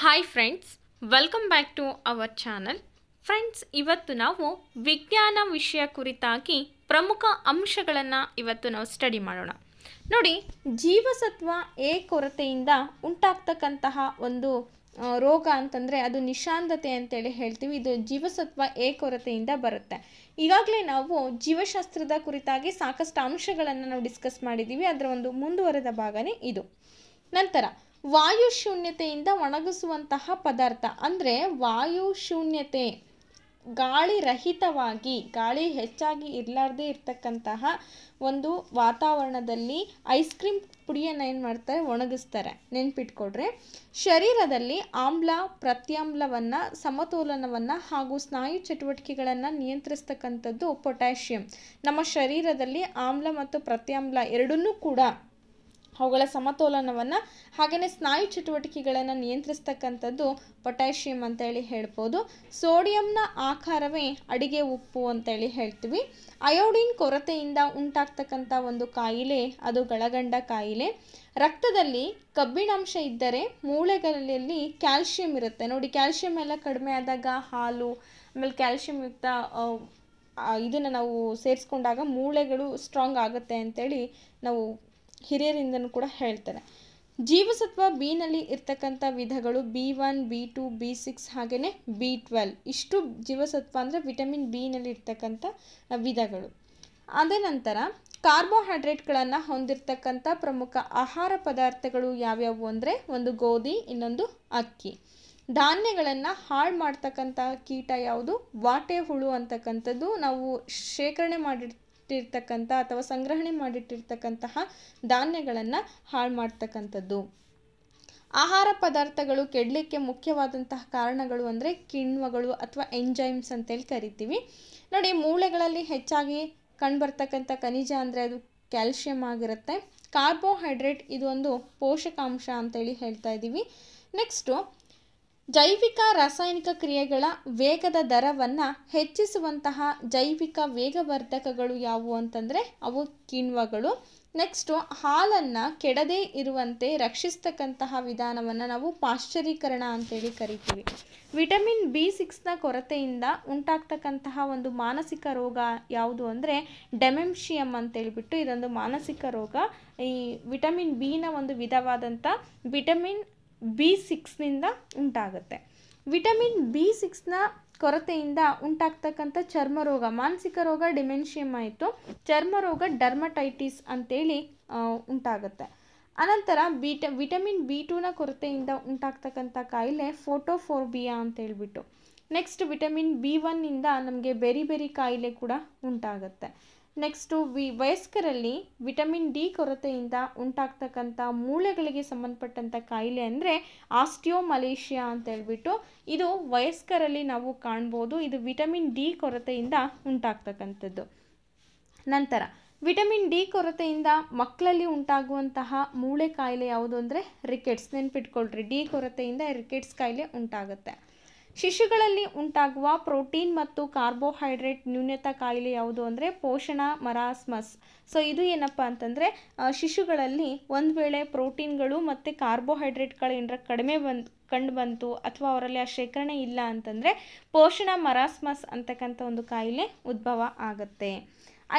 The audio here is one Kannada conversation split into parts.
hi friends welcome back to our channel friends ಇವತ್ತು ನಾವು ವಿಜ್ಞಾನ ವಿಷಯ ಕುರಿತಾಗಿ ಪ್ರಮುಖ ಅಂಶಗಳನ್ನು ಇವತ್ತು ನಾವು ಸ್ಟಡಿ ಮಾಡೋಣ ನೋಡಿ ಜೀವಸತ್ವ ಎ ಕೊರತೆಯಿಂದ ಉಂಟಾಗ್ತಕ್ಕಂತಹ ಒಂದು ರೋಗ ಅಂತಂದರೆ ಅದು ನಿಶಾಂತತೆ ಅಂತೇಳಿ ಹೇಳ್ತೀವಿ ಇದು ಜೀವಸತ್ವ ಎ ಕೊರತೆಯಿಂದ ಬರುತ್ತೆ ಈಗಾಗಲೇ ನಾವು ಜೀವಶಾಸ್ತ್ರದ ಕುರಿತಾಗಿ ಸಾಕಷ್ಟು ಅಂಶಗಳನ್ನು ನಾವು ಡಿಸ್ಕಸ್ ಮಾಡಿದ್ದೀವಿ ಅದರ ಒಂದು ಮುಂದುವರೆದ ಭಾಗನೇ ಇದು ನಂತರ ವಾಯು ಶೂನ್ಯತೆಯಿಂದ ಒಣಗಿಸುವಂತಹ ಪದಾರ್ಥ ಅಂದರೆ ವಾಯು ಶೂನ್ಯತೆ ಗಾಳಿ ರಹಿತವಾಗಿ ಗಾಳಿ ಹೆಚ್ಚಾಗಿ ಇರಲಾರ್ದೇ ಇರತಕ್ಕಂತಹ ಒಂದು ವಾತಾವರಣದಲ್ಲಿ ಐಸ್ ಕ್ರೀಮ್ ಪುಡಿಯನ್ನು ಏನು ಮಾಡ್ತಾರೆ ಒಣಗಿಸ್ತಾರೆ ನೆನ್ಪಿಟ್ಕೊಡ್ರಿ ಶರೀರದಲ್ಲಿ ಆಮ್ಲ ಪ್ರತ್ಯಾಮ್ಲವನ್ನು ಸಮತೋಲನವನ್ನು ಹಾಗೂ ಸ್ನಾಯು ಚಟುವಟಿಕೆಗಳನ್ನು ನಿಯಂತ್ರಿಸ್ತಕ್ಕಂಥದ್ದು ಪೊಟ್ಯಾಷಿಯಂ ನಮ್ಮ ಶರೀರದಲ್ಲಿ ಆಮ್ಲ ಮತ್ತು ಪ್ರತ್ಯಾಮ್ಲ ಎರಡನ್ನೂ ಕೂಡ ಅವುಗಳ ಸಮತೋಲನವನ್ನು ಹಾಗೆಯೇ ಸ್ನಾಯು ಚಟುವಟಿಕೆಗಳನ್ನು ನಿಯಂತ್ರಿಸ್ತಕ್ಕಂಥದ್ದು ಪೊಟ್ಯಾಷಿಯಮ್ ಅಂತೇಳಿ ಹೇಳ್ಬೋದು ಸೋಡಿಯಂನ ಆಕಾರವೇ ಅಡಿಗೆ ಉಪ್ಪು ಅಂತೇಳಿ ಹೇಳ್ತೀವಿ ಅಯೋಡಿನ್ ಕೊರತೆಯಿಂದ ಉಂಟಾಗ್ತಕ್ಕಂಥ ಒಂದು ಕಾಯಿಲೆ ಅದು ಗಳಗಂಡ ಕಾಯಿಲೆ ರಕ್ತದಲ್ಲಿ ಕಬ್ಬಿಣಾಂಶ ಇದ್ದರೆ ಮೂಳೆಗಳಲ್ಲಿ ಕ್ಯಾಲ್ಶಿಯಂ ಇರುತ್ತೆ ನೋಡಿ ಕ್ಯಾಲ್ಶಿಯಂ ಎಲ್ಲ ಕಡಿಮೆ ಆದಾಗ ಹಾಲು ಆಮೇಲೆ ಕ್ಯಾಲ್ಶಿಯಂ ಯುಕ್ತ ಇದನ್ನು ನಾವು ಸೇರಿಸ್ಕೊಂಡಾಗ ಮೂಳೆಗಳು ಸ್ಟ್ರಾಂಗ್ ಆಗುತ್ತೆ ಅಂತೇಳಿ ನಾವು ಹಿರಿಯರಿಂದನೂ ಕೂಡ ಹೇಳ್ತಾರೆ ಜೀವಸತ್ವ ಬಿನಲ್ಲಿ ಇರ್ತಕ್ಕಂಥ ವಿಧಗಳು B one B two B six ಹಾಗೆಯೇ ಬಿ ಟ್ವೆಲ್ ಇಷ್ಟು ಜೀವಸತ್ವ ಅಂದರೆ ವಿಟಮಿನ್ ಬಿನಲ್ಲಿ ಇರ್ತಕ್ಕಂಥ ವಿಧಗಳು ಅದೇ ನಂತರ ಕಾರ್ಬೋಹೈಡ್ರೇಟ್ಗಳನ್ನು ಹೊಂದಿರತಕ್ಕಂಥ ಪ್ರಮುಖ ಆಹಾರ ಪದಾರ್ಥಗಳು ಯಾವ್ಯಾವು ಅಂದರೆ ಒಂದು ಗೋಧಿ ಇನ್ನೊಂದು ಅಕ್ಕಿ ಧಾನ್ಯಗಳನ್ನು ಹಾಳು ಮಾಡ್ತಕ್ಕಂಥ ಕೀಟ ಯಾವುದು ವಾಟೆ ಹುಳು ಅಂತಕ್ಕಂಥದ್ದು ನಾವು ಶೇಖರಣೆ ಮಾಡಿರ್ ಮಾಡಿಟ್ಟಿರ್ತಕ್ಕಂಥ ಅಥವಾ ಸಂಗ್ರಹಣೆ ಮಾಡಿಟ್ಟಿರ್ತಕ್ಕಂತಹ ಧಾನ್ಯಗಳನ್ನು ಹಾಳು ಮಾಡ್ತಕ್ಕಂಥದ್ದು ಆಹಾರ ಪದಾರ್ಥಗಳು ಕೆಡಲಿಕ್ಕೆ ಮುಖ್ಯವಾದಂತಹ ಕಾರಣಗಳು ಅಂದರೆ ಕಿಣ್ವಗಳು ಅಥವಾ ಎಂಜೈಮ್ಸ್ ಅಂತೇಳಿ ಕರಿತೀವಿ ನೋಡಿ ಮೂಳೆಗಳಲ್ಲಿ ಹೆಚ್ಚಾಗಿ ಕಂಡುಬರ್ತಕ್ಕಂಥ ಖನಿಜ ಅಂದರೆ ಅದು ಕ್ಯಾಲ್ಶಿಯಂ ಆಗಿರುತ್ತೆ ಕಾರ್ಬೋಹೈಡ್ರೇಟ್ ಇದೊಂದು ಪೋಷಕಾಂಶ ಅಂತೇಳಿ ಹೇಳ್ತಾ ಇದ್ದೀವಿ ನೆಕ್ಸ್ಟು ಜೈವಿಕ ರಾಸಾಯನಿಕ ಕ್ರಿಯೆಗಳ ವೇಗದ ದರವನ್ನು ಹೆಚ್ಚಿಸುವಂತಹ ಜೈವಿಕ ವೇಗವರ್ಧಕಗಳು ಯಾವುವು ಅಂತಂದರೆ ಅವು ಕಿಣ್ವಗಳು ನೆಕ್ಸ್ಟು ಹಾಲನ್ನು ಕೆಡದೇ ಇರುವಂತೆ ರಕ್ಷಿಸ್ತಕ್ಕಂತಹ ವಿಧಾನವನ್ನು ನಾವು ಪಾಶ್ಚರೀಕರಣ ಅಂತೇಳಿ ಕರಿತೀವಿ ವಿಟಮಿನ್ ಬಿ ಸಿಕ್ಸ್ನ ಕೊರತೆಯಿಂದ ಉಂಟಾಗ್ತಕ್ಕಂತಹ ಒಂದು ಮಾನಸಿಕ ರೋಗ ಯಾವುದು ಅಂದರೆ ಡೆಮೆನ್ಷಿಯಮ್ ಅಂತೇಳ್ಬಿಟ್ಟು ಇದೊಂದು ಮಾನಸಿಕ ರೋಗ ಈ ವಿಟಮಿನ್ ಬಿನ ಒಂದು ವಿಧವಾದಂಥ ವಿಟಮಿನ್ ಬಿ ಸಿಕ್ಸ್ನಿಂದ ಉಂಟಾಗುತ್ತೆ ವಿಟಮಿನ್ ಬಿ ಸಿಕ್ಸ್ನ ಕೊರತೆಯಿಂದ ಉಂಟಾಗ್ತಕ್ಕಂಥ ಚರ್ಮರೋಗ ಮಾನಸಿಕ ರೋಗ ಡಿಮೆನ್ಷಿಯಮ್ ಆಯಿತು ಚರ್ಮರೋಗ ಡರ್ಮಟೈಟಿಸ್ ಅಂತೇಳಿ ಉಂಟಾಗುತ್ತೆ ಅನಂತರ ಬಿಟ ವಿಟಮಿನ್ ಬಿ ಟೂನ ಕೊರತೆಯಿಂದ ಉಂಟಾಗ್ತಕ್ಕಂಥ ಕಾಯಿಲೆ ಫೋಟೋಫೋರ್ಬಿಯಾ ಅಂತ ಹೇಳ್ಬಿಟ್ಟು ನೆಕ್ಸ್ಟ್ ವಿಟಮಿನ್ ಬಿ ಒನ್ನಿಂದ ನಮಗೆ ಬೆರಿ ಬೆರಿ ಕಾಯಿಲೆ ಕೂಡ ಉಂಟಾಗುತ್ತೆ ನೆಕ್ಸ್ಟು ವಿ ವಯಸ್ಕರಲ್ಲಿ ವಿಟಮಿನ್ ಡಿ ಕೊರತೆಯಿಂದ ಉಂಟಾಗ್ತಕ್ಕಂಥ ಮೂಳೆಗಳಿಗೆ ಸಂಬಂಧಪಟ್ಟಂಥ ಕಾಯಿಲೆ ಅಂದರೆ ಆಸ್ಟಿಯೋ ಮಲೇಷಿಯಾ ಅಂತ ಹೇಳ್ಬಿಟ್ಟು ಇದು ವಯಸ್ಕರಲ್ಲಿ ನಾವು ಕಾಣ್ಬೋದು ಇದು ವಿಟಮಿನ್ ಡಿ ಕೊರತೆಯಿಂದ ಉಂಟಾಗ್ತಕ್ಕಂಥದ್ದು ನಂತರ ವಿಟಮಿನ್ ಡಿ ಕೊರತೆಯಿಂದ ಮಕ್ಕಳಲ್ಲಿ ಉಂಟಾಗುವಂತಹ ಮೂಳೆ ಕಾಯಿಲೆ ಯಾವುದು ಅಂದರೆ ರಿಕೆಟ್ಸ್ ನೆನ್ಪಿಟ್ಕೊಳ್ರಿ ಡಿ ಕೊರತೆಯಿಂದ ರಿಕೆಟ್ಸ್ ಕಾಯಿಲೆ ಉಂಟಾಗುತ್ತೆ ಶಿಶುಗಳಲ್ಲಿ ಉಂಟಾಗುವ ಪ್ರೋಟೀನ್ ಮತ್ತು ಕಾರ್ಬೋಹೈಡ್ರೇಟ್ ನ್ಯೂನತಾ ಕಾಯಿಲೆ ಯಾವುದು ಅಂದರೆ ಪೋಷಣ ಮರಾಸ್ಮಸ್ ಸೊ ಇದು ಏನಪ್ಪ ಅಂತಂದರೆ ಶಿಶುಗಳಲ್ಲಿ ಒಂದು ವೇಳೆ ಪ್ರೋಟೀನ್ಗಳು ಮತ್ತು ಕಾರ್ಬೋಹೈಡ್ರೇಟ್ಗಳೇನರ ಏನರ ಕಡಿಮೆ ಬಂದು ಕಂಡು ಬಂತು ಅಥವಾ ಅವರಲ್ಲಿ ಆ ಶೇಖರಣೆ ಇಲ್ಲ ಅಂತಂದರೆ ಪೋಷಣ ಮರಾಸ್ಮಸ್ ಅಂತಕ್ಕಂಥ ಒಂದು ಕಾಯಿಲೆ ಉದ್ಭವ ಆಗುತ್ತೆ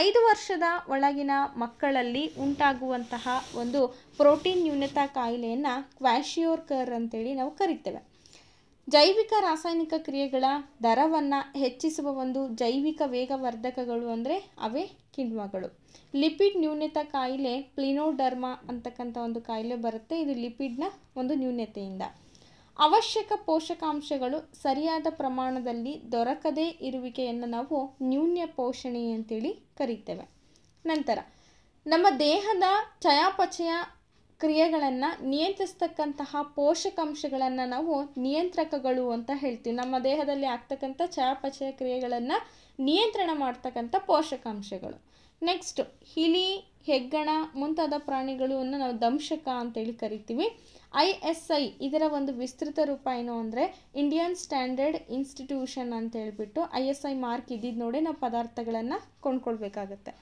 ಐದು ವರ್ಷದ ಒಳಗಿನ ಮಕ್ಕಳಲ್ಲಿ ಉಂಟಾಗುವಂತಹ ಒಂದು ಪ್ರೋಟೀನ್ ನ್ಯೂನತಾ ಕಾಯಿಲೆಯನ್ನು ಕ್ವಾಶಿಯೋರ್ಕರ್ ಅಂತೇಳಿ ನಾವು ಕರಿತೇವೆ ಜೈವಿಕ ರಾಸಾಯನಿಕ ಕ್ರಿಯೆಗಳ ದರವನ್ನು ಹೆಚ್ಚಿಸುವ ಒಂದು ಜೈವಿಕ ವೇಗವರ್ಧಕಗಳು ಅಂದರೆ ಅವೇ ಕಿಣ್ವಗಳು ಲಿಪಿಡ್ ನ್ಯೂನತೆ ಕಾಯಿಲೆ ಪ್ಲಿನೋಡರ್ಮ ಅಂತಕ್ಕಂಥ ಒಂದು ಕಾಯಿಲೆ ಬರುತ್ತೆ ಇದು ಲಿಪಿಡ್ನ ಒಂದು ನ್ಯೂನತೆಯಿಂದ ಅವಶ್ಯಕ ಪೋಷಕಾಂಶಗಳು ಸರಿಯಾದ ಪ್ರಮಾಣದಲ್ಲಿ ದೊರಕದೇ ಇರುವಿಕೆಯನ್ನು ನಾವು ನ್ಯೂನ್ಯ ಪೋಷಣೆ ಅಂತೇಳಿ ಕರೀತೇವೆ ನಂತರ ನಮ್ಮ ದೇಹದ ಚಯಾಪಚಯ ಕ್ರಿಯೆಗಳನ್ನು ನಿಯಂತ್ರಿಸ್ತಕ್ಕಂತಹ ಪೋಷಕಾಂಶಗಳನ್ನು ನಾವು ನಿಯಂತ್ರಕಗಳು ಅಂತ ಹೇಳ್ತೀವಿ ನಮ್ಮ ದೇಹದಲ್ಲಿ ಆಗ್ತಕ್ಕಂಥ ಚಯಾಪಚಯ ಕ್ರಿಯೆಗಳನ್ನು ನಿಯಂತ್ರಣ ಮಾಡ್ತಕ್ಕಂಥ ಪೋಷಕಾಂಶಗಳು ನೆಕ್ಸ್ಟ್ ಹಿಲಿ ಹೆಗ್ಗಣ ಮುಂತಾದ ಪ್ರಾಣಿಗಳನ್ನು ನಾವು ದಂಶಕ ಅಂತೇಳಿ ಕರಿತೀವಿ ಐ ಎಸ್ ಐ ಇದರ ಒಂದು ವಿಸ್ತೃತ ರೂಪ ಏನು ಅಂದರೆ ಇಂಡಿಯನ್ ಸ್ಟ್ಯಾಂಡರ್ಡ್ ಇನ್ಸ್ಟಿಟ್ಯೂಷನ್ ಅಂತ ಹೇಳ್ಬಿಟ್ಟು ಐ ಎಸ್ ಐ ಮಾರ್ಕ್ ಇದ್ದಿದ್ದು ನೋಡಿ ನಾವು ಪದಾರ್ಥಗಳನ್ನು ಕೊಂಡ್ಕೊಳ್ಬೇಕಾಗತ್ತೆ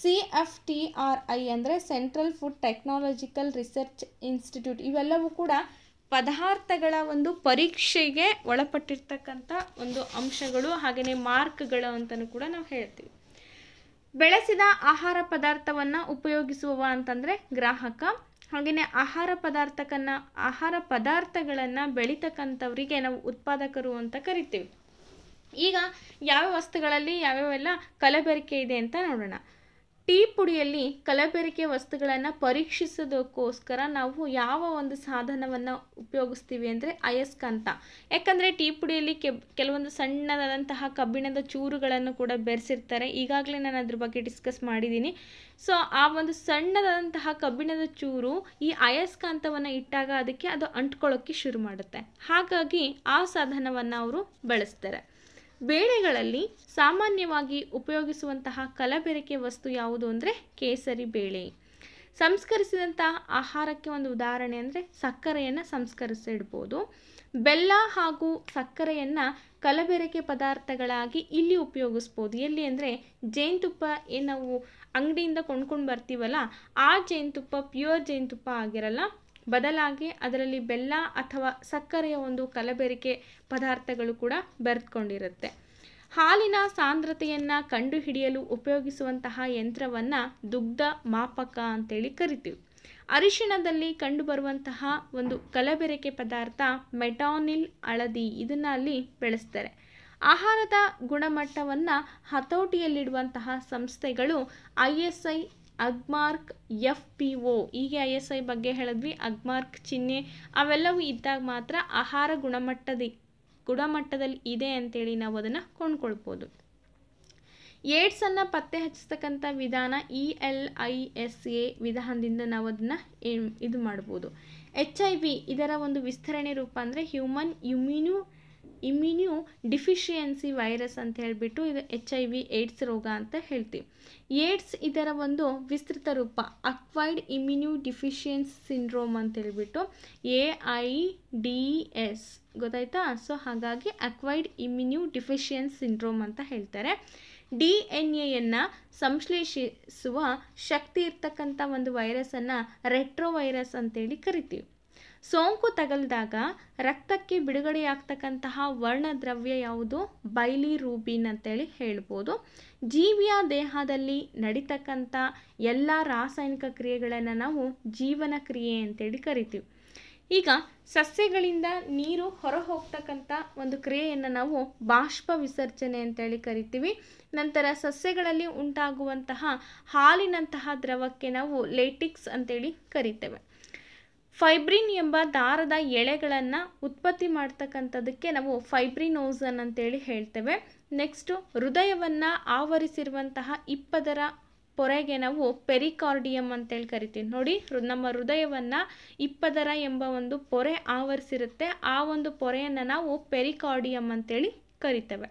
C F T R I ಅಂದರೆ central food technological research institute ಇವೆಲ್ಲವೂ ಕೂಡ ಪದಾರ್ಥಗಳ ಒಂದು ಪರೀಕ್ಷೆಗೆ ಒಳಪಟ್ಟಿರ್ತಕ್ಕಂಥ ಒಂದು ಅಂಶಗಳು ಹಾಗೆಯೇ ಮಾರ್ಕ್ಗಳು ಅಂತಲೂ ಕೂಡ ನಾವು ಹೇಳ್ತೀವಿ ಬೆಳೆಸಿದ ಆಹಾರ ಪದಾರ್ಥವನ್ನು ಉಪಯೋಗಿಸುವವ ಅಂತಂದರೆ ಗ್ರಾಹಕ ಹಾಗೆಯೇ ಆಹಾರ ಪದಾರ್ಥಕನ್ನ ಆಹಾರ ಪದಾರ್ಥಗಳನ್ನು ಬೆಳೀತಕ್ಕಂಥವರಿಗೆ ನಾವು ಉತ್ಪಾದಕರು ಅಂತ ಕರಿತೀವಿ ಈಗ ಯಾವ ವಸ್ತುಗಳಲ್ಲಿ ಯಾವ್ಯಾವೆಲ್ಲ ಕಲಬೆರಕೆ ಇದೆ ಅಂತ ನೋಡೋಣ ಟೀ ಪುಡಿಯಲ್ಲಿ ಕಲಬೆರಿಕೆ ವಸ್ತುಗಳನ್ನು ಪರೀಕ್ಷಿಸೋದಕ್ಕೋಸ್ಕರ ನಾವು ಯಾವ ಒಂದು ಸಾಧನವನ್ನು ಉಪಯೋಗಿಸ್ತೀವಿ ಅಂದರೆ ಅಯಸ್ಕಾಂತ ಯಾಕಂದರೆ ಟೀ ಪುಡಿಯಲ್ಲಿ ಕೆಲವೊಂದು ಸಣ್ಣದಾದಂತಹ ಕಬ್ಬಿಣದ ಚೂರುಗಳನ್ನು ಕೂಡ ಬೆರೆಸಿರ್ತಾರೆ ಈಗಾಗಲೇ ನಾನು ಅದ್ರ ಬಗ್ಗೆ ಡಿಸ್ಕಸ್ ಮಾಡಿದ್ದೀನಿ ಸೊ ಆ ಒಂದು ಸಣ್ಣದಾದಂತಹ ಕಬ್ಬಿಣದ ಚೂರು ಈ ಅಯಸ್ಕಾಂತವನ್ನು ಇಟ್ಟಾಗ ಅದಕ್ಕೆ ಅದು ಅಂಟ್ಕೊಳ್ಳೋಕ್ಕೆ ಶುರು ಮಾಡುತ್ತೆ ಹಾಗಾಗಿ ಆ ಸಾಧನವನ್ನು ಅವರು ಬಳಸ್ತಾರೆ ಬೇಳೆಗಳಲ್ಲಿ ಸಾಮಾನ್ಯವಾಗಿ ಉಪಯೋಗಿಸುವಂತಹ ಕಲಬೆರಕೆ ವಸ್ತು ಯಾವುದು ಅಂದರೆ ಕೇಸರಿ ಬೇಳೆ ಸಂಸ್ಕರಿಸಿದಂಥ ಆಹಾರಕ್ಕೆ ಒಂದು ಉದಾಹರಣೆ ಅಂದರೆ ಸಕ್ಕರೆಯನ್ನು ಸಂಸ್ಕರಿಸಿಡ್ಬೋದು ಬೆಲ್ಲ ಹಾಗೂ ಸಕ್ಕರೆಯನ್ನು ಕಲಬೆರಕೆ ಪದಾರ್ಥಗಳಾಗಿ ಇಲ್ಲಿ ಉಪಯೋಗಿಸ್ಬೋದು ಎಲ್ಲಿ ಅಂದರೆ ಜೇನುತುಪ್ಪ ಏನು ನಾವು ಅಂಗಡಿಯಿಂದ ಕೊಂಡ್ಕೊಂಡು ಬರ್ತೀವಲ್ಲ ಆ ಜೇನುತುಪ್ಪ ಪ್ಯೂರ್ ಜೇನುತುಪ್ಪ ಆಗಿರಲ್ಲ ಬದಲಾಗಿ ಅದರಲ್ಲಿ ಬೆಲ್ಲ ಅಥವಾ ಸಕ್ಕರೆಯ ಒಂದು ಕಲಬೆರಿಕೆ ಪದಾರ್ಥಗಳು ಕೂಡ ಬೆರೆತ್ಕೊಂಡಿರುತ್ತೆ ಹಾಲಿನ ಸಾಂದ್ರತೆಯನ್ನು ಕಂಡುಹಿಡಿಯಲು ಉಪಯೋಗಿಸುವಂತಹ ಯಂತ್ರವನ್ನು ದುಗ್ಧ ಮಾಪಕ ಅಂತೇಳಿ ಕರಿತೀವಿ ಅರಿಶಿಣದಲ್ಲಿ ಕಂಡುಬರುವಂತಹ ಒಂದು ಕಲಬೆರಕೆ ಪದಾರ್ಥ ಮೆಟಾನಿಲ್ ಹಳದಿ ಇದನ್ನ ಅಲ್ಲಿ ಬೆಳೆಸ್ತಾರೆ ಆಹಾರದ ಗುಣಮಟ್ಟವನ್ನು ಹತೋಟಿಯಲ್ಲಿಡುವಂತಹ ಸಂಸ್ಥೆಗಳು I S I Agmark F P O ಹೀಗೆ ಐ ಎಸ್ ಐ ಬಗ್ಗೆ ಹೇಳಿದ್ವಿ ಅಗ್ಮಾರ್ಕ್ ಚಿಹ್ನೆ ಅವೆಲ್ಲವೂ ಇದ್ದಾಗ ಮಾತ್ರ ಆಹಾರ ಗುಣಮಟ್ಟದ ಗುಣಮಟ್ಟದಲ್ಲಿ ಇದೆ ಅಂತೇಳಿ ನಾವು ಅದನ್ನು ಕೊಂಡ್ಕೊಳ್ಬೋದು ಏಡ್ಸನ್ನು ಪತ್ತೆ ಹಚ್ಚತಕ್ಕಂಥ ವಿಧಾನ E L I S A ವಿಧಾನದಿಂದ ನಾವು ಅದನ್ನು ಇದು ಮಾಡ್ಬೋದು ಎಚ್ ಐ ವಿ ಇದರ ಒಂದು ವಿಸ್ತರಣೆ ರೂಪ ಅಂದರೆ human immuno immuno deficiency virus ಅಂತ ಹೇಳಿಬಿಟ್ಟು ಇದು ಎಚ್ ಐ ವಿ ಏಡ್ಸ್ ರೋಗ ಅಂತ ಹೇಳ್ತೀವಿ ಏಡ್ಸ್ ಇದರ ಒಂದು ವಿಸ್ತೃತ ರೂಪ ಅಕ್ವೈಡ್ ಇಮ್ಯುನ್ಯೂ ಡಿಫಿಷಿಯನ್ಸ್ ಸಿಂಡ್ರೋಮ್ ಅಂತ ಹೇಳಿಬಿಟ್ಟು ಎ ಐ ಡಿ ಎಸ್ ಗೊತ್ತಾಯ್ತಾ ಸೊ ಹಾಗಾಗಿ ಅಕ್ವೈಡ್ ಇಮ್ಯುನ್ಯೂ ಡಿಫಿಷಿಯನ್ಸ್ ಸಿಂಡ್ರೋಮ್ ಅಂತ ಹೇಳ್ತಾರೆ ಡಿ ಎನ್ ಎಯನ್ನು ಸಂಶ್ಲೇಷಿಸುವ ಶಕ್ತಿ ಇರ್ತಕ್ಕಂಥ ಒಂದು ವೈರಸನ್ನು ರೆಟ್ರೋ ವೈರಸ್ ಅಂತೇಳಿ ಕರಿತೀವಿ ಸೋಂಕು ತಗಲಿದಾಗ ರಕ್ತಕ್ಕೆ ಬಿಡುಗಡೆಯಾಗ್ತಕ್ಕಂತಹ ವರ್ಣದ್ರವ್ಯ ಯಾವುದು ಬೈಲಿ ರೂಬಿನ್ ಅಂತೇಳಿ ಹೇಳ್ಬೋದು ಜೀವಿಯ ದೇಹದಲ್ಲಿ ನಡೀತಕ್ಕಂಥ ಎಲ್ಲ ರಾಸಾಯನಿಕ ಕ್ರಿಯೆಗಳನ್ನು ನಾವು ಜೀವನ ಕ್ರಿಯೆ ಅಂತೇಳಿ ಕರಿತೀವಿ ಈಗ ಸಸ್ಯಗಳಿಂದ ನೀರು ಹೊರ ಹೋಗ್ತಕ್ಕಂಥ ಒಂದು ಕ್ರಿಯೆಯನ್ನು ನಾವು ಬಾಷ್ಪ ವಿಸರ್ಜನೆ ಅಂತೇಳಿ ಕರಿತೀವಿ ನಂತರ ಸಸ್ಯಗಳಲ್ಲಿ ಉಂಟಾಗುವಂತಹ ಹಾಲಿನಂತಹ ದ್ರವಕ್ಕೆ ನಾವು ಲೇಟಿಕ್ಸ್ ಅಂತೇಳಿ ಕರಿತೇವೆ ಫೈಬ್ರಿನ್ ಎಂಬ ದಾರದ ಎಳೆಗಳನ್ನು ಉತ್ಪತ್ತಿ ಮಾಡ್ತಕ್ಕಂಥದ್ದಕ್ಕೆ ನಾವು ಫೈಬ್ರಿನೋಸನ್ ಅಂತೇಳಿ ಹೇಳ್ತೇವೆ ನೆಕ್ಸ್ಟು ಹೃದಯವನ್ನು ಆವರಿಸಿರುವಂತಹ ಇಪ್ಪದರ ಪೊರೆಗೆ ನಾವು ಪೆರಿಕಾರ್ಡಿಯಂ ಅಂತೇಳಿ ಕರಿತೀವಿ ನೋಡಿ ನಮ್ಮ ಹೃದಯವನ್ನು ಇಪ್ಪದರ ಎಂಬ ಒಂದು ಪೊರೆ ಆವರಿಸಿರುತ್ತೆ ಆ ಒಂದು ಪೊರೆಯನ್ನು ನಾವು ಪೆರಿಕಾರ್ಡಿಯಂ ಅಂತೇಳಿ ಕರಿತೇವೆ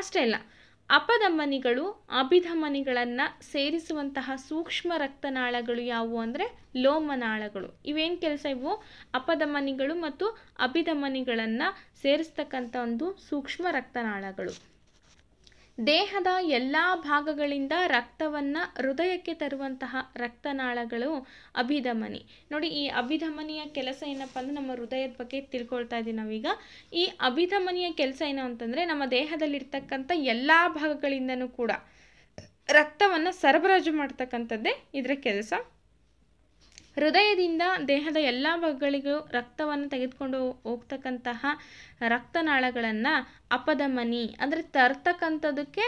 ಅಷ್ಟೇ ಅಲ್ಲ ಅಪಧಮನಿಗಳು ಅಭಿಧಮನಿಗಳನ್ನು ಸೇರಿಸುವಂತಹ ಸೂಕ್ಷ್ಮ ರಕ್ತನಾಳಗಳು ಯಾವುವು ಅಂದರೆ ಲೋಮನಾಳಗಳು ಇವೇನು ಕೆಲಸ ಇವು ಅಪಧಮನಿಗಳು ಮತ್ತು ಅಭಿಧಮನಿಗಳನ್ನು ಸೇರಿಸ್ತಕ್ಕಂಥ ಒಂದು ಸೂಕ್ಷ್ಮ ರಕ್ತನಾಳಗಳು ದೇಹದ ಎಲ್ಲ ಭಾಗಗಳಿಂದ ರಕ್ತವನ್ನು ಹೃದಯಕ್ಕೆ ತರುವಂತಹ ರಕ್ತನಾಳಗಳು ಅಭಿಧಮನಿ ನೋಡಿ ಈ ಅಭಿಧಮನಿಯ ಕೆಲಸ ಏನಪ್ಪ ಅಂದರೆ ನಮ್ಮ ಹೃದಯದ ಬಗ್ಗೆ ತಿಳ್ಕೊಳ್ತಾ ಇದ್ದೀವಿ ನಾವೀಗ ಈ ಅಭಿಧಮನಿಯ ಕೆಲಸ ಏನು ಅಂತಂದರೆ ನಮ್ಮ ದೇಹದಲ್ಲಿರ್ತಕ್ಕಂಥ ಎಲ್ಲ ಭಾಗಗಳಿಂದನೂ ಕೂಡ ರಕ್ತವನ್ನು ಸರಬರಾಜು ಮಾಡ್ತಕ್ಕಂಥದ್ದೇ ಇದರ ಕೆಲಸ ಹೃದಯದಿಂದ ದೇಹದ ಎಲ್ಲ ಭಾಗಗಳಿಗೂ ರಕ್ತವನ್ನು ತೆಗೆದುಕೊಂಡು ಹೋಗ್ತಕ್ಕಂತಹ ರಕ್ತನಾಳಗಳನ್ನು ಅಪಧಮನಿ ಅಂದರೆ ತರ್ತಕ್ಕಂಥದಕ್ಕೆ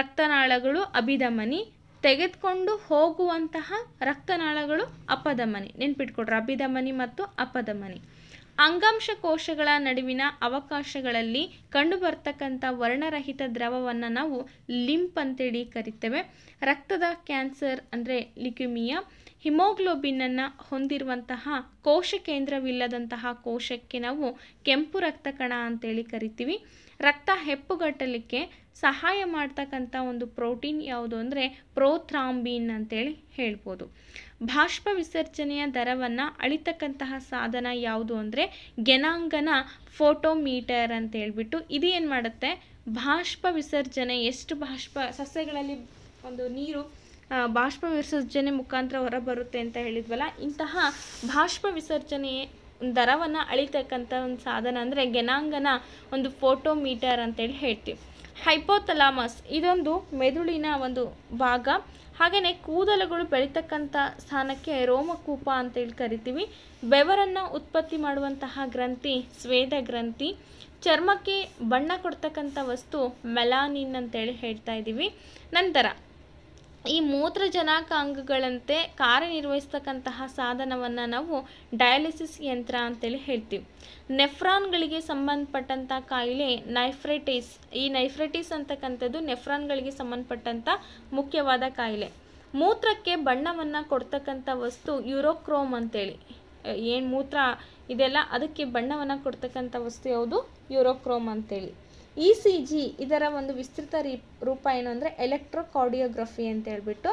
ರಕ್ತನಾಳಗಳು ಅಭಿಧಮನಿ ತೆಗೆದುಕೊಂಡು ಹೋಗುವಂತಹ ರಕ್ತನಾಳಗಳು ಅಪಧಮನಿ ನೆನ್ಪಿಟ್ಕೊಡ್ರಿ ಅಭಿಧಮನಿ ಮತ್ತು ಅಪಧಮನಿ ಅಂಗಾಂಶ ಕೋಶಗಳ ನಡುವಿನ ಅವಕಾಶಗಳಲ್ಲಿ ಕಂಡುಬರ್ತಕ್ಕಂಥ ವರ್ಣರಹಿತ ದ್ರವವನ್ನು ನಾವು ಲಿಂಪ್ ಅಂತೇಳಿ ಕರಿತೇವೆ ರಕ್ತದ ಕ್ಯಾನ್ಸರ್ ಅಂದರೆ ಲಿಕ್ಯುಮಿಯಾ ಹಿಮೋಗ್ಲೋಬಿನ್ನನ್ನು ಹೊಂದಿರುವಂತಹ ಕೋಶ ಕೇಂದ್ರವಿಲ್ಲದಂತಹ ಕೋಶಕ್ಕೆ ನಾವು ಕೆಂಪು ರಕ್ತ ಕಣ ಅಂತೇಳಿ ಕರಿತೀವಿ ರಕ್ತ ಹೆಪ್ಪುಗಟ್ಟಲಿಕ್ಕೆ ಸಹಾಯ ಮಾಡ್ತಕ್ಕಂಥ ಒಂದು ಪ್ರೋಟೀನ್ ಯಾವುದು ಅಂದರೆ ಪ್ರೋಥ್ರಾಂಬಿನ್ ಅಂತೇಳಿ ಹೇಳ್ಬೋದು ಬಾಷ್ಪ ವಿಸರ್ಜನೆಯ ದರವನ್ನು ಅಳಿತಕ್ಕಂತಹ ಸಾಧನ ಯಾವುದು ಅಂದರೆ ಗೆನಾಂಗನ ಫೋಟೋಮೀಟರ್ ಅಂತ ಹೇಳ್ಬಿಟ್ಟು ಇದು ಏನು ಮಾಡುತ್ತೆ ಬಾಷ್ಪ ವಿಸರ್ಜನೆ ಎಷ್ಟು ಬಾಷ್ಪ ಸಸ್ಯಗಳಲ್ಲಿ ಒಂದು ನೀರು ಬಾಷ್ಪ ವಿಸರ್ಜನೆ ಮುಖಾಂತರ ಹೊರಬರುತ್ತೆ ಅಂತ ಹೇಳಿದ್ವಲ್ಲ ಇಂತಹ ಬಾಷ್ಪ ವಿಸರ್ಜನೆ ದರವನ್ನು ಅಳಿತಕ್ಕಂಥ ಒಂದು ಸಾಧನ ಅಂದರೆ ಗೆನಾಂಗನ ಒಂದು ಫೋಟೋಮೀಟರ್ ಅಂತೇಳಿ ಹೇಳ್ತೀವಿ ಹೈಪೋಥಲಾಮಸ್ ಇದೊಂದು ಮೆದುಳಿನ ಒಂದು ಭಾಗ ಹಾಗೆಯೇ ಕೂದಲುಗಳು ಬೆಳೀತಕ್ಕಂಥ ಸ್ಥಾನಕ್ಕೆ ರೋಮಕೂಪ ಅಂತೇಳಿ ಕರಿತೀವಿ ಬೆವರನ್ನು ಉತ್ಪತ್ತಿ ಮಾಡುವಂತಹ ಗ್ರಂಥಿ ಸ್ವೇದ ಗ್ರಂಥಿ ಚರ್ಮಕ್ಕೆ ಬಣ್ಣ ಕೊಡ್ತಕ್ಕಂಥ ವಸ್ತು ಮೆಲಾನಿನ್ ಅಂತೇಳಿ ಹೇಳ್ತಾ ಇದ್ದೀವಿ ನಂತರ ಈ ಮೂತ್ರ ಕಾರ್ಯನಿರ್ವಹಿಸ್ತಕ್ಕಂತಹ ಸಾಧನವನ್ನು ನಾವು ಡಯಾಲಿಸಿಸ್ ಯಂತ್ರ ಅಂತೇಳಿ ಹೇಳ್ತೀವಿ ನೆಫ್ರಾನ್ಗಳಿಗೆ ಸಂಬಂಧಪಟ್ಟಂಥ ಕಾಯಿಲೆ ನೈಫ್ರೈಟಿಸ್ ಈ ನೈಫ್ರೈಟಿಸ್ ಅಂತಕ್ಕಂಥದ್ದು ನೆಫ್ರಾನ್ಗಳಿಗೆ ಸಂಬಂಧಪಟ್ಟಂಥ ಮುಖ್ಯವಾದ ಕಾಯಿಲೆ ಮೂತ್ರಕ್ಕೆ ಬಣ್ಣವನ್ನು ಕೊಡ್ತಕ್ಕಂಥ ವಸ್ತು ಯುರೋಕ್ರೋಮ್ ಅಂತೇಳಿ ಏನು ಮೂತ್ರ ಇದೆಲ್ಲ ಅದಕ್ಕೆ ಬಣ್ಣವನ್ನು ಕೊಡ್ತಕ್ಕಂಥ ವಸ್ತು ಯಾವುದು ಯುರೋಕ್ರೋಮ್ ಅಂತೇಳಿ ಇ ಸಿ ಜಿ ಇದರ ಒಂದು ವಿಸ್ತೃತ ರೀ ರೂಪ ಏನು ಅಂದರೆ ಎಲೆಕ್ಟ್ರೋಕಾರ್ಡಿಯೋಗ್ರಫಿ ಅಂತ ಹೇಳ್ಬಿಟ್ಟು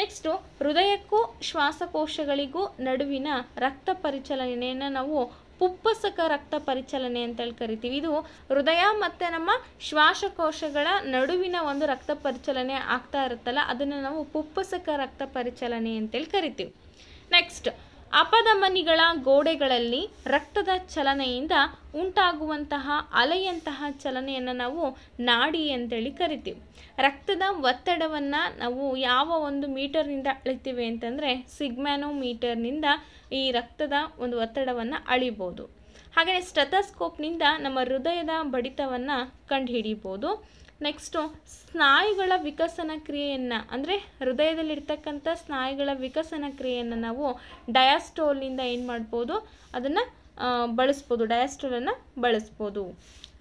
ನೆಕ್ಸ್ಟು ಹೃದಯಕ್ಕೂ ಶ್ವಾಸಕೋಶಗಳಿಗೂ ನಡುವಿನ ರಕ್ತ ಪರಿಚಲನೆಯನ್ನು ನಾವು ಪುಪ್ಪಸಕ ರಕ್ತ ಪರಿಚಲನೆ ಅಂತೇಳಿ ಕರಿತೀವಿ ಇದು ಹೃದಯ ಮತ್ತು ನಮ್ಮ ಶ್ವಾಸಕೋಶಗಳ ನಡುವಿನ ಒಂದು ರಕ್ತ ಪರಿಚಲನೆ ಆಗ್ತಾ ಇರುತ್ತಲ್ಲ ಅದನ್ನು ನಾವು ಪುಪ್ಪಸಕ ರಕ್ತ ಪರಿಚಲನೆ ಅಂತೇಳಿ ಕರಿತೀವಿ ನೆಕ್ಸ್ಟ್ ಅಪಧಮನಿಗಳ ಗೋಡೆಗಳಲ್ಲಿ ರಕ್ತದ ಚಲನೆಯಿಂದ ಉಂಟಾಗುವಂತಹ ಅಲೆಯಂತಹ ಚಲನೆಯನ್ನು ನಾವು ನಾಡಿ ಅಂತೇಳಿ ಕರಿತೀವಿ ರಕ್ತದ ಒತ್ತಡವನ್ನು ನಾವು ಯಾವ ಒಂದು ಮೀಟರ್ನಿಂದ ಅಳಿತೀವಿ ಅಂತಂದರೆ ಮೀಟರ್ನಿಂದ ಈ ರಕ್ತದ ಒಂದು ಒತ್ತಡವನ್ನು ಅಳಿಬೋದು ಹಾಗೆಯೇ ಸ್ಟೆಥಸ್ಕೋಪ್ನಿಂದ ನಮ್ಮ ಹೃದಯದ ಬಡಿತವನ್ನು ಕಂಡುಹಿಡಿಬೋದು ನೆಕ್ಸ್ಟು ಸ್ನಾಯುಗಳ ವಿಕಸನ ಕ್ರಿಯೆಯನ್ನು ಅಂದರೆ ಹೃದಯದಲ್ಲಿರ್ತಕ್ಕಂಥ ಸ್ನಾಯುಗಳ ವಿಕಸನ ಕ್ರಿಯೆಯನ್ನು ನಾವು ಡಯಾಸ್ಟೋಲ್ನಿಂದ ಏನು ಮಾಡ್ಬೋದು ಅದನ್ನು ಬಳಸ್ಬೋದು ಡಯಾಸ್ಟೋಲನ್ನು ಬಳಸ್ಬೋದು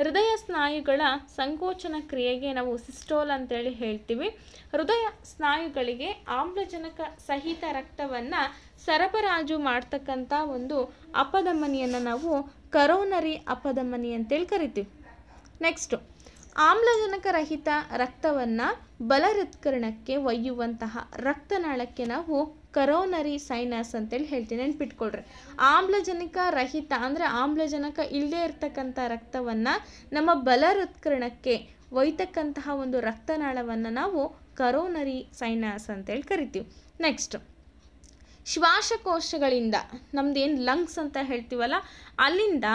ಹೃದಯ ಸ್ನಾಯುಗಳ ಸಂಕೋಚನ ಕ್ರಿಯೆಗೆ ನಾವು ಸಿಸ್ಟೋಲ್ ಅಂತೇಳಿ ಹೇಳ್ತೀವಿ ಹೃದಯ ಸ್ನಾಯುಗಳಿಗೆ ಆಮ್ಲಜನಕ ಸಹಿತ ರಕ್ತವನ್ನು ಸರಬರಾಜು ಮಾಡ್ತಕ್ಕಂಥ ಒಂದು ಅಪಧಮನಿಯನ್ನು ನಾವು ಕರೋನರಿ ಅಪಧಮನಿ ಅಂತೇಳಿ ಕರಿತೀವಿ ನೆಕ್ಸ್ಟು ಆಮ್ಲಜನಕರಹಿತ ರಕ್ತವನ್ನು ಬಲಹೃತ್ಕರಣಕ್ಕೆ ಒಯ್ಯುವಂತಹ ರಕ್ತನಾಳಕ್ಕೆ ನಾವು ಕರೋನರಿ ಸೈನಸ್ ಅಂತೇಳಿ ಹೇಳ್ತೀನಿ ನೆನ್ಪಿಟ್ಕೊಳ್ರಿ ಆಮ್ಲಜನಕ ರಹಿತ ಅಂದರೆ ಆಮ್ಲಜನಕ ಇಲ್ಲದೆ ಇರತಕ್ಕಂಥ ರಕ್ತವನ್ನು ನಮ್ಮ ಬಲಹೃತ್ಕರಣಕ್ಕೆ ಒಯ್ತಕ್ಕಂತಹ ಒಂದು ರಕ್ತನಾಳವನ್ನು ನಾವು ಕರೋನರಿ ಸೈನಸ್ ಅಂತೇಳಿ ಕರಿತೀವಿ ನೆಕ್ಸ್ಟ್ ಶ್ವಾಸಕೋಶಗಳಿಂದ ನಮ್ಮದೇನು ಲಂಗ್ಸ್ ಅಂತ ಹೇಳ್ತೀವಲ್ಲ ಅಲ್ಲಿಂದ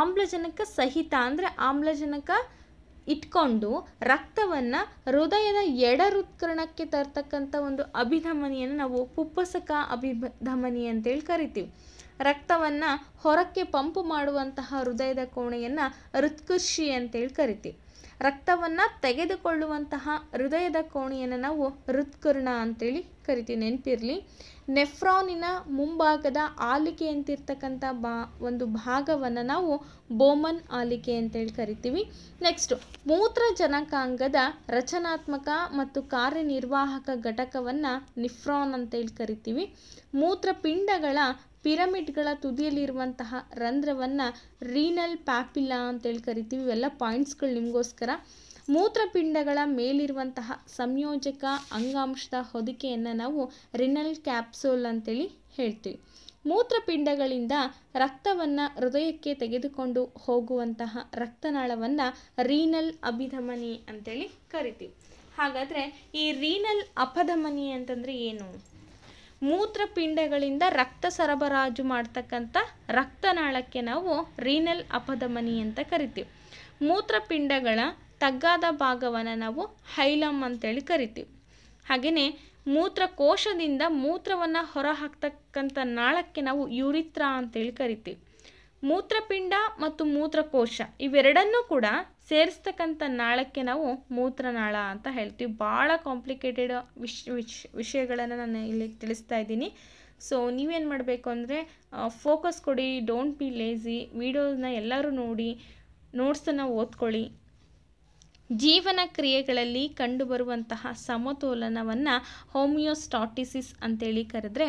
ಆಮ್ಲಜನಕ ಸಹಿತ ಅಂದರೆ ಆಮ್ಲಜನಕ ಇಟ್ಕೊಂಡು ರಕ್ತವನ್ನು ಹೃದಯದ ಎಡ ಹೃತ್ಕರಣಕ್ಕೆ ತರ್ತಕ್ಕಂಥ ಒಂದು ಅಭಿಧಮನಿಯನ್ನು ನಾವು ಪುಪ್ಪಸಕ ಅಭಿಧಮನಿ ಅಂತೇಳಿ ಕರಿತೀವಿ ರಕ್ತವನ್ನು ಹೊರಕ್ಕೆ ಪಂಪ್ ಮಾಡುವಂತಹ ಹೃದಯದ ಕೋಣೆಯನ್ನು ಹೃತ್ಕೃಷಿ ಅಂತೇಳಿ ಕರಿತೀವಿ ರಕ್ತವನ್ನು ತೆಗೆದುಕೊಳ್ಳುವಂತಹ ಹೃದಯದ ಕೋಣೆಯನ್ನು ನಾವು ಹೃತ್ಕರ್ಣ ಅಂತೇಳಿ ಕರಿತೀವಿ ನೆನಪಿರಲಿ ನೆಫ್ರಾನಿನ ಮುಂಭಾಗದ ಆಲಿಕೆ ಅಂತಿರ್ತಕ್ಕಂಥ ಬಾ ಒಂದು ಭಾಗವನ್ನು ನಾವು ಬೋಮನ್ ಆಲಿಕೆ ಅಂತೇಳಿ ಕರಿತೀವಿ ನೆಕ್ಸ್ಟು ಮೂತ್ರಜನಕಾಂಗದ ರಚನಾತ್ಮಕ ಮತ್ತು ಕಾರ್ಯನಿರ್ವಾಹಕ ಘಟಕವನ್ನು ನಿಫ್ರಾನ್ ಅಂತೇಳಿ ಕರಿತೀವಿ ಮೂತ್ರಪಿಂಡಗಳ ಪಿರಮಿಡ್ಗಳ ತುದಿಯಲ್ಲಿರುವಂತಹ ರಂಧ್ರವನ್ನು ರೀನಲ್ ಪ್ಯಾಪಿಲಾ ಅಂತೇಳಿ ಕರಿತೀವಿ ಇವೆಲ್ಲ ಪಾಯಿಂಟ್ಸ್ಗಳು ನಿಮಗೋಸ್ಕರ ಮೂತ್ರಪಿಂಡಗಳ ಮೇಲಿರುವಂತಹ ಸಂಯೋಜಕ ಅಂಗಾಂಶದ ಹೊದಿಕೆಯನ್ನು ನಾವು ರಿನಲ್ ಕ್ಯಾಪ್ಸೂಲ್ ಅಂತೇಳಿ ಹೇಳ್ತೀವಿ ಮೂತ್ರಪಿಂಡಗಳಿಂದ ರಕ್ತವನ್ನು ಹೃದಯಕ್ಕೆ ತೆಗೆದುಕೊಂಡು ಹೋಗುವಂತಹ ರಕ್ತನಾಳವನ್ನು ರೀನಲ್ ಅಭಿಧಮನಿ ಅಂತೇಳಿ ಕರಿತೀವಿ ಹಾಗಾದರೆ ಈ ರೀನಲ್ ಅಪಧಮನಿ ಅಂತಂದರೆ ಏನು ಮೂತ್ರಪಿಂಡಗಳಿಂದ ರಕ್ತ ಸರಬರಾಜು ಮಾಡ್ತಕ್ಕಂಥ ರಕ್ತನಾಳಕ್ಕೆ ನಾವು ರೀನಲ್ ಅಪಧಮನಿ ಅಂತ ಕರಿತೀವಿ ಮೂತ್ರಪಿಂಡಗಳ ತಗ್ಗಾದ ಭಾಗವನ್ನು ನಾವು ಹೈಲಮ್ ಅಂತೇಳಿ ಕರಿತೀವಿ ಹಾಗೆಯೇ ಮೂತ್ರಕೋಶದಿಂದ ಮೂತ್ರವನ್ನು ಹೊರ ಹಾಕ್ತಕ್ಕಂಥ ನಾಳಕ್ಕೆ ನಾವು ಯುರಿತ್ರ ಅಂತೇಳಿ ಕರಿತೀವಿ ಮೂತ್ರಪಿಂಡ ಮತ್ತು ಮೂತ್ರಕೋಶ ಇವೆರಡನ್ನೂ ಕೂಡ ಸೇರಿಸ್ತಕ್ಕಂಥ ನಾಳಕ್ಕೆ ನಾವು ಮೂತ್ರನಾಳ ಅಂತ ಹೇಳ್ತೀವಿ ಭಾಳ ಕಾಂಪ್ಲಿಕೇಟೆಡ್ ವಿಷ್ ವಿಷ್ ವಿಷಯಗಳನ್ನು ನಾನು ಇಲ್ಲಿ ತಿಳಿಸ್ತಾ ಇದ್ದೀನಿ ಸೊ ನೀವೇನು ಮಾಡಬೇಕು ಅಂದರೆ ಫೋಕಸ್ ಕೊಡಿ ಡೋಂಟ್ ಬಿ ಲೇಝಿ ವಿಡಿಯೋಸ್ನ ಎಲ್ಲರೂ ನೋಡಿ ನೋಟ್ಸನ್ನು ಓದ್ಕೊಳ್ಳಿ ಜೀವನ ಕ್ರಿಯೆಗಳಲ್ಲಿ ಕಂಡುಬರುವಂತಹ ಸಮತೋಲನವನ್ನು ಹೋಮಿಯೋಸ್ಟಾಟಿಸಿಸ್ ಅಂತೇಳಿ ಕರೆದ್ರೆ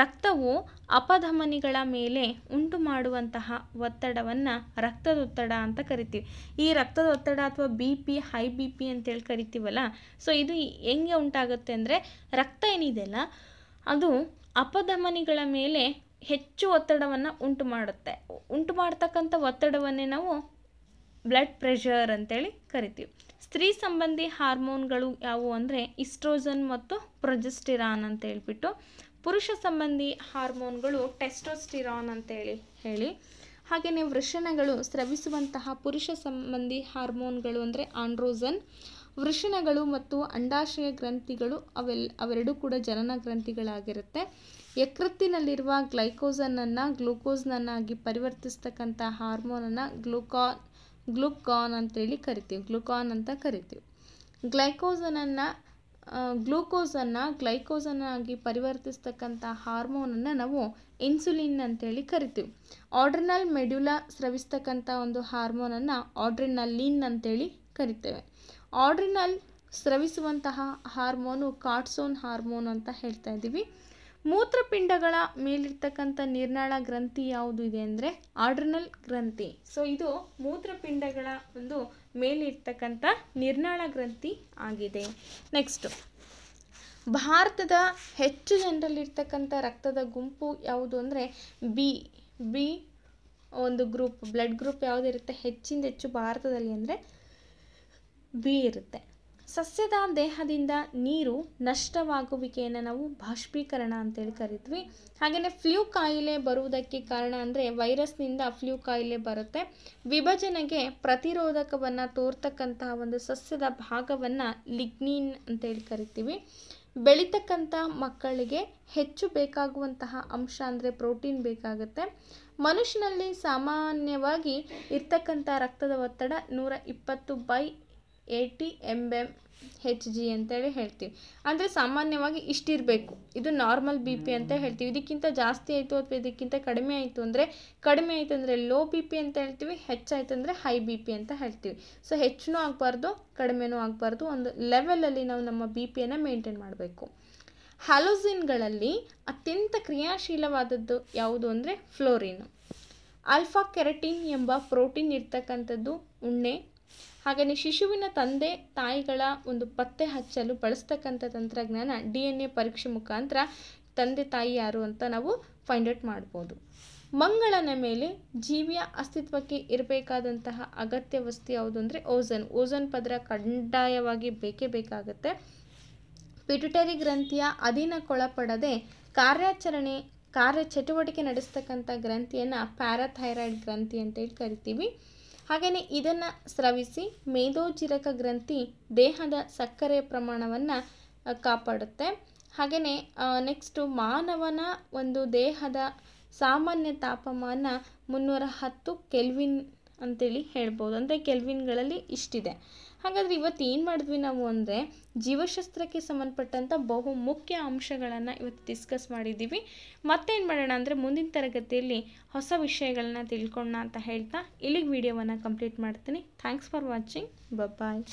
ರಕ್ತವು ಅಪಧಮನಿಗಳ ಮೇಲೆ ಉಂಟು ಮಾಡುವಂತಹ ಒತ್ತಡವನ್ನು ರಕ್ತದೊತ್ತಡ ಅಂತ ಕರಿತೀವಿ ಈ ರಕ್ತದ ಒತ್ತಡ ಅಥವಾ B P high B P ಅಂತೇಳಿ ಕರಿತೀವಲ್ಲ ಸೊ ಇದು ಹೆಂಗೆ ಉಂಟಾಗುತ್ತೆ ಅಂದರೆ ರಕ್ತ ಏನಿದೆಯಲ್ಲ ಅದು ಅಪಧಮನಿಗಳ ಮೇಲೆ ಹೆಚ್ಚು ಒತ್ತಡವನ್ನು ಉಂಟು ಮಾಡುತ್ತೆ ಉಂಟು ಮಾಡ್ತಕ್ಕಂಥ ಒತ್ತಡವನ್ನೇ ನಾವು ಬ್ಲಡ್ ಪ್ರೆಷರ್ ಅಂತೇಳಿ ಕರಿತೀವಿ ಸ್ತ್ರೀ ಸಂಬಂಧಿ ಹಾರ್ಮೋನ್ಗಳು ಯಾವುವು ಅಂದರೆ ಇಸ್ಟ್ರೋಜನ್ ಮತ್ತು ಪ್ರೊಜೆಸ್ಟಿರಾನ್ ಅಂತ ಹೇಳ್ಬಿಟ್ಟು ಪುರುಷ ಸಂಬಂಧಿ ಹಾರ್ಮೋನ್ಗಳು ಟೆಸ್ಟೋಸ್ಟಿರಾನ್ ಅಂತೇಳಿ ಹೇಳಿ ಹಾಗೆಯೇ ವೃಷಣಗಳು ಸ್ರವಿಸುವಂತಹ ಪುರುಷ ಸಂಬಂಧಿ ಹಾರ್ಮೋನ್ಗಳು ಅಂದರೆ ಆಂಡ್ರೋಜನ್ ವೃಷಣಗಳು ಮತ್ತು ಅಂಡಾಶಯ ಗ್ರಂಥಿಗಳು ಅವೆಲ್ ಅವೆರಡೂ ಕೂಡ ಜನನ ಗ್ರಂಥಿಗಳಾಗಿರುತ್ತೆ ಯಕೃತ್ತಿನಲ್ಲಿರುವ ಗ್ಲೈಕೋಸನನ್ನು ಗ್ಲೂಕೋಸ್ನನ್ನಾಗಿ ಪರಿವರ್ತಿಸ್ತಕ್ಕಂಥ ಹಾರ್ಮೋನನ್ನು ಗ್ಲೂಕಾ ಗ್ಲುಕಾನ್ ಅಂತೇಳಿ ಕರಿತೀವಿ ಗ್ಲುಕಾನ್ ಅಂತ ಕರಿತೀವಿ ಗ್ಲೈಕೋಸನನ್ನು ಗ್ಲೂಕೋಸನ್ನು ಗ್ಲೈಕೋಸನ್ನಾಗಿ ಪರಿವರ್ತಿಸ್ತಕ್ಕಂಥ ಹಾರ್ಮೋನನ್ನು ನಾವು ಇನ್ಸುಲಿನ್ ಅಂತೇಳಿ ಕರಿತೀವಿ ಆರ್ಡ್ರಿನಲ್ ಮೆಡ್ಯುಲಾ ಸ್ರವಿಸ್ತಕ್ಕಂಥ ಒಂದು ಹಾರ್ಮೋನನ್ನು ಆಡ್ರಿನಲ್ಲಿನ್ ಅಂತೇಳಿ ಕರಿತೇವೆ ಆಡ್ರಿನಲ್ ಸ್ರವಿಸುವಂತಹ ಹಾರ್ಮೋನು ಕಾಟ್ಸೋನ್ ಹಾರ್ಮೋನ್ ಅಂತ ಹೇಳ್ತಾ ಇದ್ದೀವಿ ಮೂತ್ರಪಿಂಡಗಳ ಮೇಲಿರ್ತಕ್ಕಂಥ ನಿರ್ನಾಳ ಗ್ರಂಥಿ ಯಾವುದು ಇದೆ ಅಂದರೆ ಆಡ್ರನಲ್ ಗ್ರಂಥಿ ಸೊ ಇದು ಮೂತ್ರಪಿಂಡಗಳ ಒಂದು ಮೇಲಿರ್ತಕ್ಕಂಥ ನಿರ್ನಾಳ ಗ್ರಂಥಿ ಆಗಿದೆ ನೆಕ್ಸ್ಟು ಭಾರತದ ಹೆಚ್ಚು ಜನರಲ್ಲಿರ್ತಕ್ಕಂಥ ರಕ್ತದ ಗುಂಪು ಯಾವುದು ಅಂದರೆ ಬಿ ಬಿ ಒಂದು ಗ್ರೂಪ್ ಬ್ಲಡ್ ಗ್ರೂಪ್ ಯಾವುದಿರುತ್ತೆ ಹೆಚ್ಚಿಂದ ಹೆಚ್ಚು ಭಾರತದಲ್ಲಿ ಅಂದರೆ ಬಿ ಇರುತ್ತೆ ಸಸ್ಯದ ದೇಹದಿಂದ ನೀರು ನಷ್ಟವಾಗುವಿಕೆಯನ್ನು ನಾವು ಬಾಷ್ಪೀಕರಣ ಅಂತೇಳಿ ಕರಿತೀವಿ ಹಾಗೆಯೇ ಫ್ಲೂ ಕಾಯಿಲೆ ಬರುವುದಕ್ಕೆ ಕಾರಣ ಅಂದರೆ ವೈರಸ್ನಿಂದ ಫ್ಲೂ ಕಾಯಿಲೆ ಬರುತ್ತೆ ವಿಭಜನೆಗೆ ಪ್ರತಿರೋಧಕವನ್ನು ತೋರ್ತಕ್ಕಂತಹ ಒಂದು ಸಸ್ಯದ ಭಾಗವನ್ನು ಲಿಗ್ನಿನ್ ಅಂತೇಳಿ ಕರಿತೀವಿ ಬೆಳೀತಕ್ಕಂಥ ಮಕ್ಕಳಿಗೆ ಹೆಚ್ಚು ಬೇಕಾಗುವಂತಹ ಅಂಶ ಅಂದರೆ ಪ್ರೋಟೀನ್ ಬೇಕಾಗುತ್ತೆ ಮನುಷ್ಯನಲ್ಲಿ ಸಾಮಾನ್ಯವಾಗಿ ಇರ್ತಕ್ಕಂಥ ರಕ್ತದ ಒತ್ತಡ ನೂರ ಇಪ್ಪತ್ತು by eighty M M H G ಅಂತೇಳಿ ಹೇಳ್ತೀವಿ ಅಂದರೆ ಸಾಮಾನ್ಯವಾಗಿ ಇಷ್ಟಿರಬೇಕು ಇದು ನಾರ್ಮಲ್ ಬಿ ಪಿ ಅಂತ ಹೇಳ್ತೀವಿ ಇದಕ್ಕಿಂತ ಜಾಸ್ತಿ ಆಯಿತು ಅಥವಾ ಇದಕ್ಕಿಂತ ಕಡಿಮೆ ಆಯಿತು ಅಂದರೆ ಕಡಿಮೆ ಆಯಿತು ಅಂದರೆ ಲೋ ಬಿ ಪಿ ಅಂತ ಹೇಳ್ತೀವಿ ಹೆಚ್ಚಾಯಿತು ಅಂದರೆ ಹೈ ಬಿ ಪಿ ಅಂತ ಹೇಳ್ತೀವಿ ಸೊ ಹೆಚ್ಚು ಆಗಬಾರ್ದು ಕಡಿಮೆನೂ ಆಗಬಾರ್ದು ಒಂದು ಲೆವೆಲಲ್ಲಿ ನಾವು ನಮ್ಮ ಬಿ ಪಿಯನ್ನು ಮೇಂಟೈನ್ ಮಾಡಬೇಕು ಹಲೋಸಿನ್ಗಳಲ್ಲಿ ಅತ್ಯಂತ ಕ್ರಿಯಾಶೀಲವಾದದ್ದು ಯಾವುದು ಅಂದರೆ ಫ್ಲೋರಿನ್ ಅಲ್ಫಾ ಕೆರಟಿನ್ ಎಂಬ ಪ್ರೋಟೀನ್ ಇರ್ತಕ್ಕಂಥದ್ದು ಉಣ್ಣೆ ಹಾಗೆಯೇ ಶಿಶುವಿನ ತಂದೆ ತಾಯಿಗಳ ಒಂದು ಪತ್ತೆ ಹಚ್ಚಲು ಬಳಸ್ತಕ್ಕಂಥ ತಂತ್ರಜ್ಞಾನ ಡಿ ಎನ್ ಎ ಪರೀಕ್ಷೆ ಮುಖಾಂತರ ತಂದೆ ತಾಯಿ ಯಾರು ಅಂತ ನಾವು ಫೈಂಡ್ ಔಟ್ ಮಾಡ್ಬೋದು ಮಂಗಳನ ಮೇಲೆ ಜೀವಿಯ ಅಸ್ತಿತ್ವಕ್ಕೆ ಇರಬೇಕಾದಂತಹ ಅಗತ್ಯ ವಸ್ತು ಯಾವುದು ಅಂದರೆ ಓಝನ್ ಓಝನ್ ಪದರ ಕಡ್ಡಾಯವಾಗಿ ಬೇಕೇ ಬೇಕಾಗುತ್ತೆ ಪಿಟ್ಯುಟರಿ ಗ್ರಂಥಿಯ ಅಧೀನಕ್ಕೊಳಪಡದೆ ಕಾರ್ಯಾಚರಣೆ ಕಾರ್ಯ ಚಟುವಟಿಕೆ ನಡೆಸ್ತಕ್ಕಂಥ ಗ್ರಂಥಿಯನ್ನು ಪ್ಯಾರಾಥೈರಾಯ್ಡ್ ಗ್ರಂಥಿ ಅಂತೇಳಿ ಕರಿತೀವಿ ಹಾಗೆಯೇ ಇದನ್ನು ಸ್ರವಿಸಿ ಮೇದೋಜಿರಕ ಗ್ರಂಥಿ ದೇಹದ ಸಕ್ಕರೆ ಪ್ರಮಾಣವನ್ನು ಕಾಪಾಡುತ್ತೆ ಹಾಗೆಯೇ ನೆಕ್ಸ್ಟು ಮಾನವನ ಒಂದು ದೇಹದ ಸಾಮಾನ್ಯ ತಾಪಮಾನ ಮುನ್ನೂರ ಹತ್ತು ಕೆಲ್ವಿನ್ ಅಂತೇಳಿ ಹೇಳ್ಬೋದು ಅಂದರೆ ಕೆಲ್ವಿನ್ಗಳಲ್ಲಿ ಇಷ್ಟಿದೆ ಹಾಗಾದರೆ ಇವತ್ತು ಏನು ಮಾಡಿದ್ವಿ ನಾವು ಅಂದರೆ ಜೀವಶಾಸ್ತ್ರಕ್ಕೆ ಸಂಬಂಧಪಟ್ಟಂಥ ಬಹು ಮುಖ್ಯ ಅಂಶಗಳನ್ನು ಇವತ್ತು ಡಿಸ್ಕಸ್ ಮಾಡಿದ್ದೀವಿ ಮತ್ತೇನು ಮಾಡೋಣ ಅಂದರೆ ಮುಂದಿನ ತರಗತಿಯಲ್ಲಿ ಹೊಸ ವಿಷಯಗಳನ್ನ ತಿಳ್ಕೊಳ್ಳೋಣ ಅಂತ ಹೇಳ್ತಾ ಇಲ್ಲಿಗೆ ವಿಡಿಯೋವನ್ನು ಕಂಪ್ಲೀಟ್ ಮಾಡ್ತೀನಿ ಥ್ಯಾಂಕ್ಸ್ ಫಾರ್ ವಾಚಿಂಗ್ ಬಾಯ್